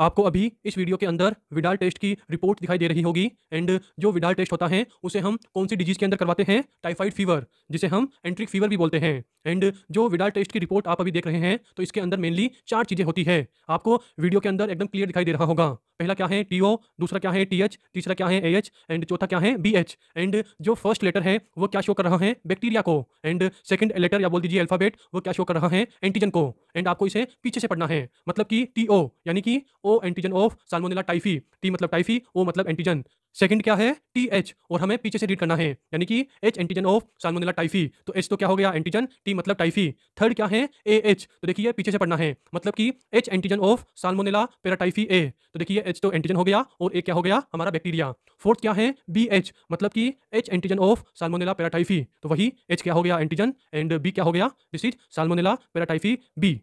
आपको अभी इस वीडियो के अंदर विडाल टेस्ट की रिपोर्ट दिखाई दे रही होगी एंड जो विडाल टेस्ट होता है उसे हम कौन सी डिजीज़ के अंदर करवाते हैं टाइफाइड फीवर जिसे हम एंट्रिक फीवर भी बोलते हैं एंड जो विडाल टेस्ट की रिपोर्ट आप अभी देख रहे हैं तो इसके अंदर मेनली चार चीज़ें होती है आपको वीडियो के अंदर एकदम क्लियर दिखाई दे रहा होगा पहला क्या है टी दूसरा क्या है टी तीसरा क्या है ए AH, एंड चौथा क्या है बी एंड जो फर्स्ट लेटर है वो क्या शो कर रहा है बैक्टीरिया को एंड सेकंड लेटर या बोल दीजिए अल्फाबेट वो क्या शो कर रहा है एंटीजन को एंड आपको इसे पीछे से पढ़ना है मतलब कि टी यानी कि O antigen of salmonella typhi T मतलब टाइफी ओ मतलब एंटीजन सेकंड क्या है टी एच और हमें पीछे से रीड करना है यानी कि H antigen of salmonella typhi तो एच तो क्या हो गया एंटीजन टी मतलब टाइफी थर्ड क्या है ए एच तो देखिए पीछे से पढ़ना है मतलब कि H antigen of salmonella paratyphi A तो देखिए एच तो एंटीजन हो गया और ए क्या हो गया हमारा बैक्टीरिया फोर्थ क्या है बी एच मतलब कि H antigen of salmonella paratyphi तो वही एच क्या हो गया एंटीजन एंड बी क्या हो गया this is salmonella paratyphi B